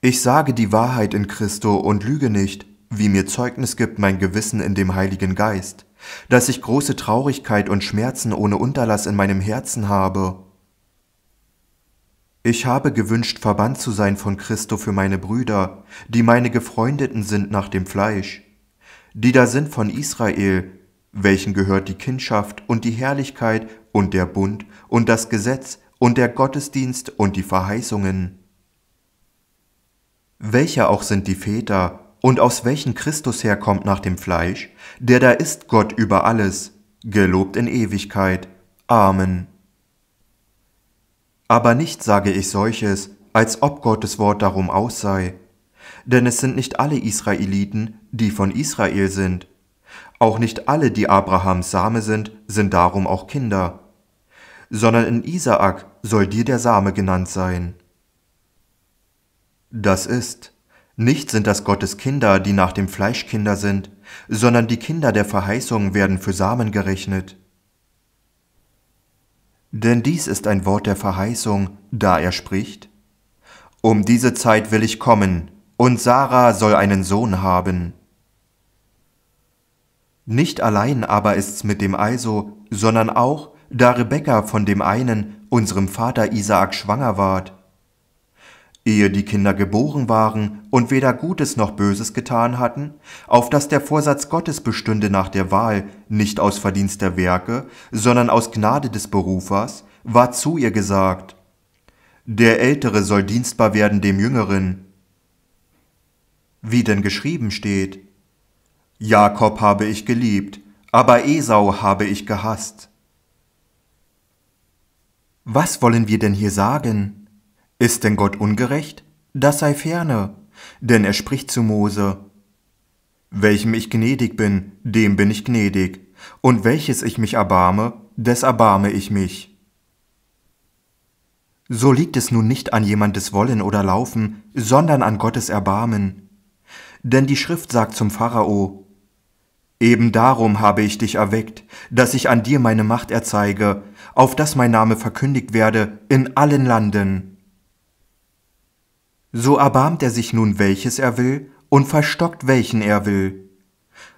Ich sage die Wahrheit in Christo und lüge nicht, wie mir Zeugnis gibt mein Gewissen in dem Heiligen Geist, dass ich große Traurigkeit und Schmerzen ohne Unterlass in meinem Herzen habe. Ich habe gewünscht, verbannt zu sein von Christo für meine Brüder, die meine Gefreundeten sind nach dem Fleisch, die da sind von Israel, welchen gehört die Kindschaft und die Herrlichkeit und der Bund und das Gesetz und der Gottesdienst und die Verheißungen. Welcher auch sind die Väter und aus welchen Christus herkommt nach dem Fleisch, der da ist Gott über alles, gelobt in Ewigkeit. Amen. Aber nicht sage ich solches, als ob Gottes Wort darum aus sei. Denn es sind nicht alle Israeliten, die von Israel sind. Auch nicht alle, die Abrahams Same sind, sind darum auch Kinder. Sondern in Isaak soll dir der Same genannt sein. Das ist. Nicht sind das Gottes Kinder, die nach dem Fleisch Kinder sind, sondern die Kinder der Verheißung werden für Samen gerechnet. Denn dies ist ein Wort der Verheißung, da er spricht, Um diese Zeit will ich kommen, und Sarah soll einen Sohn haben. Nicht allein aber ist's mit dem Also, sondern auch, da Rebekka von dem einen, unserem Vater Isaak, schwanger ward, ehe die Kinder geboren waren und weder Gutes noch Böses getan hatten, auf dass der Vorsatz Gottes bestünde nach der Wahl, nicht aus Verdienst der Werke, sondern aus Gnade des Berufers, war zu ihr gesagt, der Ältere soll dienstbar werden dem Jüngeren. Wie denn geschrieben steht, Jakob habe ich geliebt, aber Esau habe ich gehasst. Was wollen wir denn hier sagen? Ist denn Gott ungerecht? Das sei ferne, denn er spricht zu Mose. Welchem ich gnädig bin, dem bin ich gnädig, und welches ich mich erbarme, des erbarme ich mich. So liegt es nun nicht an jemandes Wollen oder Laufen, sondern an Gottes Erbarmen. Denn die Schrift sagt zum Pharao, Eben darum habe ich dich erweckt, dass ich an dir meine Macht erzeige, auf dass mein Name verkündigt werde in allen Landen. So erbarmt er sich nun welches er will und verstockt welchen er will.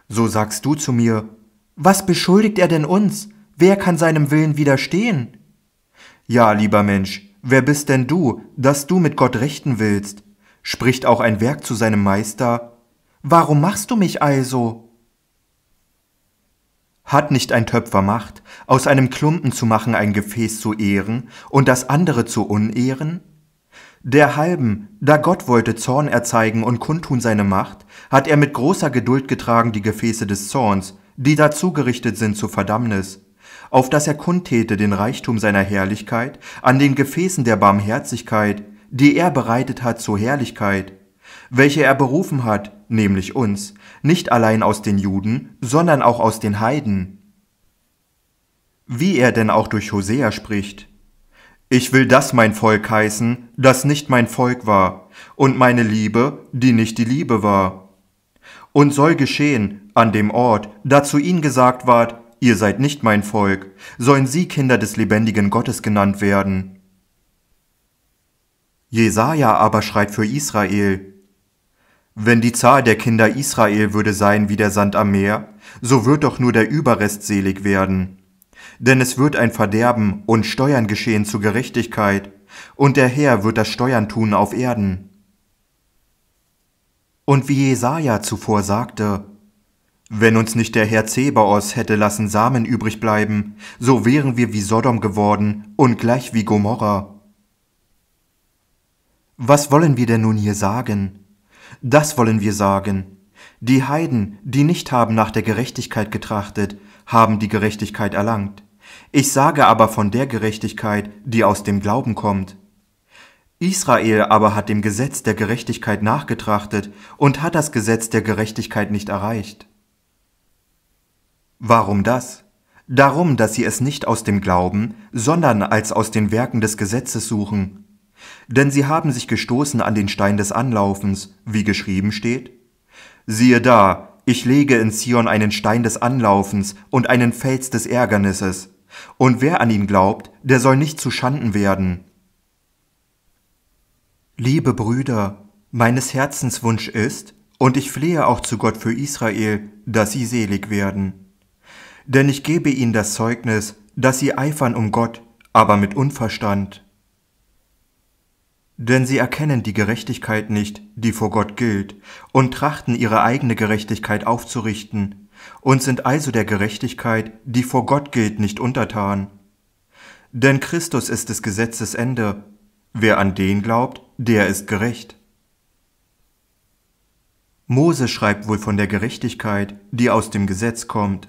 So sagst du zu mir, was beschuldigt er denn uns? Wer kann seinem Willen widerstehen? Ja, lieber Mensch, wer bist denn du, dass du mit Gott rechten willst? Spricht auch ein Werk zu seinem Meister, Warum machst du mich also? Hat nicht ein Töpfer Macht, aus einem Klumpen zu machen ein Gefäß zu ehren und das andere zu unehren? Der Halben, da Gott wollte Zorn erzeigen und kundtun seine Macht, hat er mit großer Geduld getragen die Gefäße des Zorns, die dazu gerichtet sind zur Verdammnis, auf dass er kundtäte den Reichtum seiner Herrlichkeit an den Gefäßen der Barmherzigkeit, die er bereitet hat zur Herrlichkeit, welche er berufen hat, nämlich uns, nicht allein aus den Juden, sondern auch aus den Heiden. Wie er denn auch durch Hosea spricht, ich will das mein Volk heißen, das nicht mein Volk war, und meine Liebe, die nicht die Liebe war. Und soll geschehen, an dem Ort, da zu ihnen gesagt ward, ihr seid nicht mein Volk, sollen sie Kinder des lebendigen Gottes genannt werden. Jesaja aber schreit für Israel. Wenn die Zahl der Kinder Israel würde sein wie der Sand am Meer, so wird doch nur der Überrest selig werden. Denn es wird ein Verderben und Steuern geschehen zur Gerechtigkeit, und der Herr wird das Steuern tun auf Erden. Und wie Jesaja zuvor sagte, wenn uns nicht der Herr Zebaos hätte lassen Samen übrig bleiben, so wären wir wie Sodom geworden und gleich wie Gomorra. Was wollen wir denn nun hier sagen? Das wollen wir sagen. Die Heiden, die nicht haben nach der Gerechtigkeit getrachtet, haben die Gerechtigkeit erlangt. Ich sage aber von der Gerechtigkeit, die aus dem Glauben kommt. Israel aber hat dem Gesetz der Gerechtigkeit nachgetrachtet und hat das Gesetz der Gerechtigkeit nicht erreicht. Warum das? Darum, dass sie es nicht aus dem Glauben, sondern als aus den Werken des Gesetzes suchen. Denn sie haben sich gestoßen an den Stein des Anlaufens, wie geschrieben steht. Siehe da, ich lege in Zion einen Stein des Anlaufens und einen Fels des Ärgernisses, und wer an ihn glaubt, der soll nicht zu Schanden werden. Liebe Brüder, meines Herzens Wunsch ist, und ich flehe auch zu Gott für Israel, dass sie selig werden. Denn ich gebe ihnen das Zeugnis, dass sie eifern um Gott, aber mit Unverstand. Denn sie erkennen die Gerechtigkeit nicht, die vor Gott gilt, und trachten ihre eigene Gerechtigkeit aufzurichten, und sind also der Gerechtigkeit, die vor Gott gilt, nicht untertan. Denn Christus ist des Gesetzes Ende. Wer an den glaubt, der ist gerecht. Mose schreibt wohl von der Gerechtigkeit, die aus dem Gesetz kommt.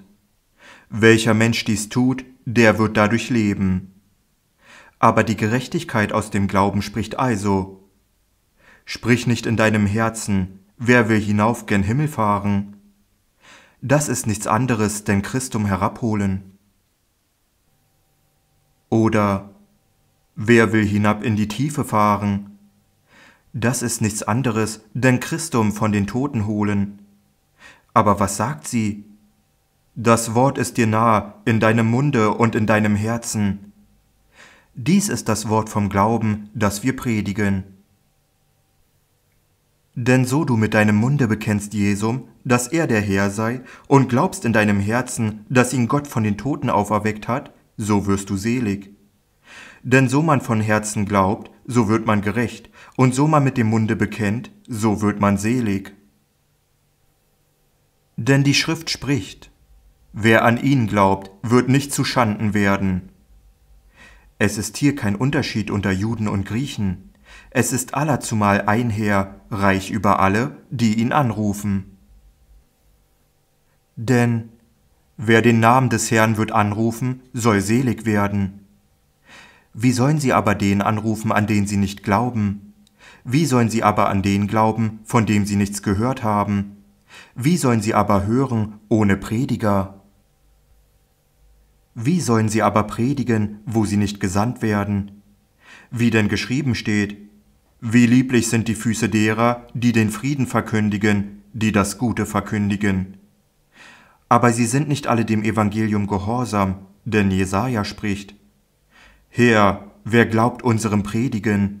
Welcher Mensch dies tut, der wird dadurch leben aber die Gerechtigkeit aus dem Glauben spricht also. Sprich nicht in deinem Herzen, wer will hinauf gen Himmel fahren? Das ist nichts anderes, denn Christum herabholen. Oder wer will hinab in die Tiefe fahren? Das ist nichts anderes, denn Christum von den Toten holen. Aber was sagt sie? Das Wort ist dir nah, in deinem Munde und in deinem Herzen. Dies ist das Wort vom Glauben, das wir predigen. Denn so du mit deinem Munde bekennst Jesum, dass er der Herr sei, und glaubst in deinem Herzen, dass ihn Gott von den Toten auferweckt hat, so wirst du selig. Denn so man von Herzen glaubt, so wird man gerecht, und so man mit dem Munde bekennt, so wird man selig. Denn die Schrift spricht, wer an ihn glaubt, wird nicht zu Schanden werden. Es ist hier kein Unterschied unter Juden und Griechen. Es ist allerzumal ein Herr, reich über alle, die ihn anrufen. Denn wer den Namen des Herrn wird anrufen, soll selig werden. Wie sollen sie aber den anrufen, an den sie nicht glauben? Wie sollen sie aber an den glauben, von dem sie nichts gehört haben? Wie sollen sie aber hören ohne Prediger? Wie sollen sie aber predigen, wo sie nicht gesandt werden? Wie denn geschrieben steht, wie lieblich sind die Füße derer, die den Frieden verkündigen, die das Gute verkündigen. Aber sie sind nicht alle dem Evangelium gehorsam, denn Jesaja spricht, Herr, wer glaubt unserem Predigen?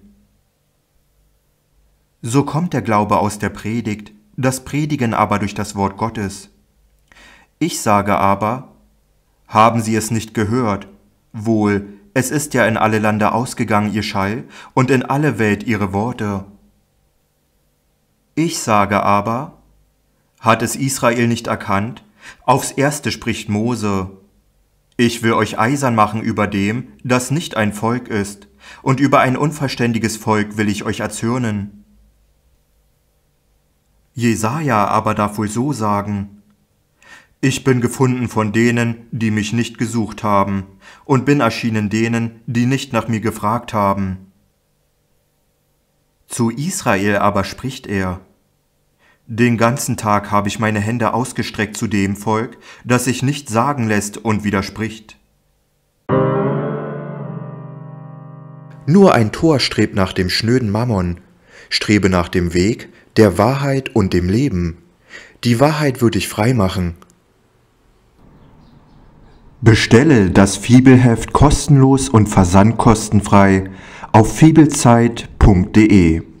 So kommt der Glaube aus der Predigt, das Predigen aber durch das Wort Gottes. Ich sage aber, haben sie es nicht gehört? Wohl, es ist ja in alle Lande ausgegangen ihr Schall und in alle Welt ihre Worte. Ich sage aber, hat es Israel nicht erkannt? Aufs erste spricht Mose. Ich will euch eisern machen über dem, das nicht ein Volk ist, und über ein unverständiges Volk will ich euch erzürnen. Jesaja aber darf wohl so sagen, ich bin gefunden von denen, die mich nicht gesucht haben, und bin erschienen denen, die nicht nach mir gefragt haben. Zu Israel aber spricht er, den ganzen Tag habe ich meine Hände ausgestreckt zu dem Volk, das sich nicht sagen lässt und widerspricht. Nur ein Tor strebt nach dem schnöden Mammon, strebe nach dem Weg, der Wahrheit und dem Leben. Die Wahrheit würde ich frei machen. Bestelle das Fibelheft kostenlos und versandkostenfrei auf fibelzeit.de.